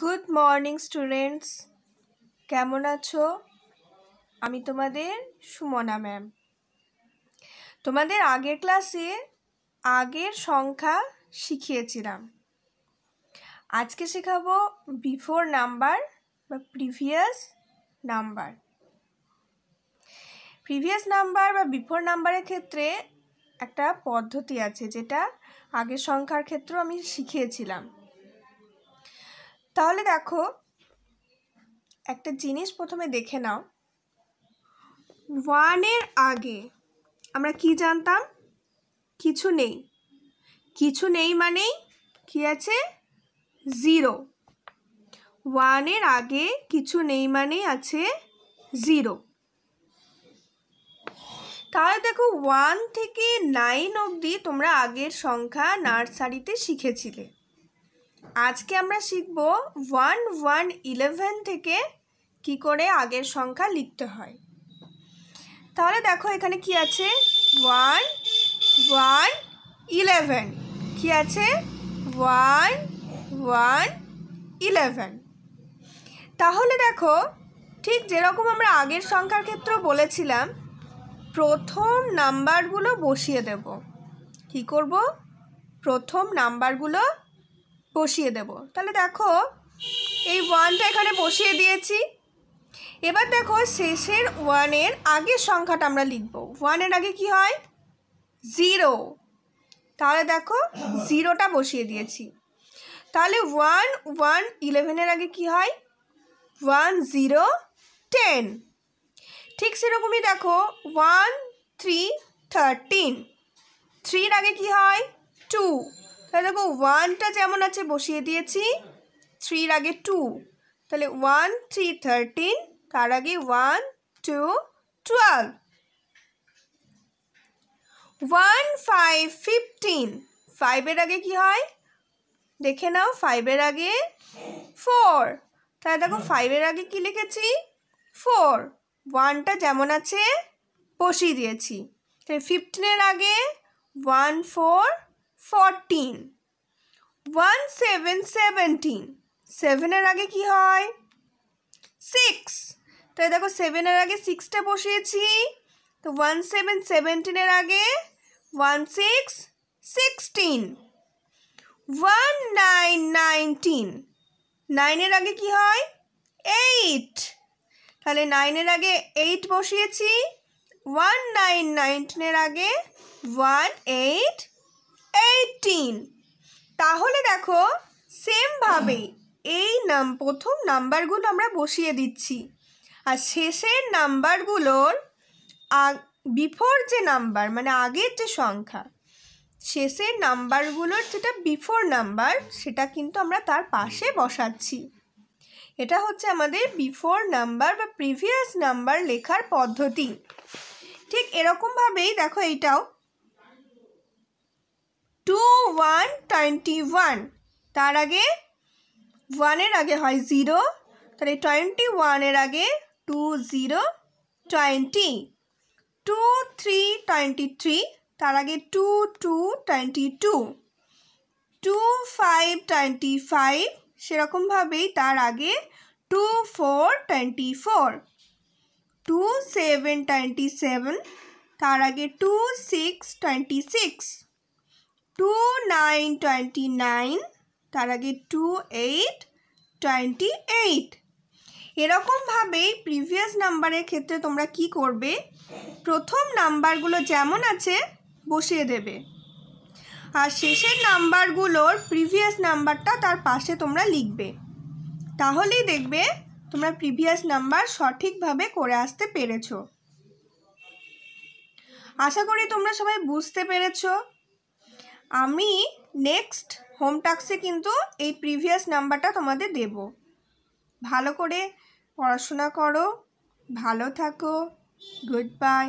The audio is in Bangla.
গুড মর্নিং স্টুডেন্টস কেমন আছো আমি তোমাদের সুমনা ম্যাম তোমাদের আগের ক্লাসে আগের সংখ্যা শিখিয়েছিলাম আজকে শেখাবো বিফোর নাম্বার বা প্রিভিয়াস নাম্বার প্রিভিয়াস নাম্বার বা বিফোর নাম্বারের ক্ষেত্রে একটা পদ্ধতি আছে যেটা আগের সংখ্যার ক্ষেত্রেও আমি শিখিয়েছিলাম তাহলে দেখো একটা জিনিস প্রথমে দেখে নাও ওয়ানের আগে আমরা কি জানতাম কিছু নেই কিছু নেই মানেই কি আছে জিরো ওয়ানের আগে কিছু নেই মানে আছে জিরো তাহলে দেখো ওয়ান থেকে নাইন অবধি তোমরা আগের সংখ্যা নার্সারিতে শিখেছিলে আজকে আমরা শিখব ওয়ান ওয়ান ইলেভেন থেকে কি করে আগের সংখ্যা লিখতে হয় তাহলে দেখো এখানে কি আছে ওয়ান ওয়ান ইলেভেন কী আছে ওয়ান ওয়ান ইলেভেন তাহলে দেখো ঠিক যেরকম আমরা আগের সংখ্যার ক্ষেত্রে বলেছিলাম প্রথম নাম্বারগুলো বসিয়ে দেব কি করব প্রথম নাম্বারগুলো বসিয়ে দেব তাহলে দেখো এই ওয়ানটা এখানে বসিয়ে দিয়েছি এবার দেখো শেষের ওয়ানের আগে সংখ্যাটা আমরা লিখব ওয়ানের আগে কি হয় জিরো তাহলে দেখো জিরোটা বসিয়ে দিয়েছি তাহলে ওয়ান ওয়ান ইলেভেনের আগে কি হয় ওয়ান জিরো টেন ঠিক সেরকমই দেখো ওয়ান থ্রি থার্টিন থ্রির আগে কি হয় টু তাহলে দেখো ওয়ানটা যেমন আছে বসিয়ে দিয়েছি থ্রির আগে টু তাহলে ওয়ান থ্রি থার্টিন তার আগে one two twelve one five fifteen ফাইভের আগে কি হয় দেখে নাও ফাইভের আগে ফোর তাহলে দেখো ফাইভের আগে কি লিখেছি ফোর ওয়ানটা যেমন আছে বসিয়ে দিয়েছি তাহলে ফিফটিনের আগে one four fourteen one seven seventeen সেভেনের আগে কি হয় সিক্স তাই দেখো সেভেনের আগে সিক্সটা বসিয়েছি তো ওয়ান সেভেন সেভেন্টিনের আগে one six sixteen one nine nineteen নাইনের আগে কি হয় এইট তাহলে নাইনের আগে এইট বসিয়েছি ওয়ান নাইন নাইনটিনের আগে ওয়ান এইট এইটিন তাহলে দেখো সেমভাবে এই নাম প্রথম নাম্বারগুলো আমরা বসিয়ে দিচ্ছি আর শেষের নাম্বারগুলোর বিফোর যে নাম্বার মানে আগের যে সংখ্যা শেষের নাম্বারগুলোর যেটা বিফোর নাম্বার সেটা কিন্তু আমরা তার পাশে বসাচ্ছি এটা হচ্ছে আমাদের বিফোর নাম্বার বা প্রিভিয়াস নাম্বার লেখার পদ্ধতি ঠিক এরকমভাবেই দেখো এইটাও টু ওয়ান টোয়েন্টি ওয়ান তার আগে ওয়ানের আগে হয় জিরো তাহলে টোয়েন্টি ওয়ানের আগে two zero twenty two three twenty three তার আগে two two twenty two two five twenty five সেরকমভাবেই তার আগে two four twenty four two seven twenty seven তার আগে two six twenty six two nine twenty nine তার আগে টু এইট টোয়েন্টি এইট এরকমভাবে প্রিভিয়াস নাম্বারের ক্ষেত্রে তোমরা কি করবে প্রথম নাম্বারগুলো যেমন আছে বসিয়ে দেবে আর শেষের নাম্বারগুলোর প্রিভিয়াস নাম্বারটা তার পাশে তোমরা লিখবে তাহলেই দেখবে তোমরা প্রিভিয়াস নাম্বার সঠিকভাবে করে আসতে পেরেছ আশা করি তোমরা সবাই বুঝতে পেরেছো আমি নেক্সট হোম টাক্সে কিন্তু এই প্রিভিয়াস নাম্বারটা তোমাদের দেব ভালো করে পড়াশোনা করো ভালো থাকো গুড বাই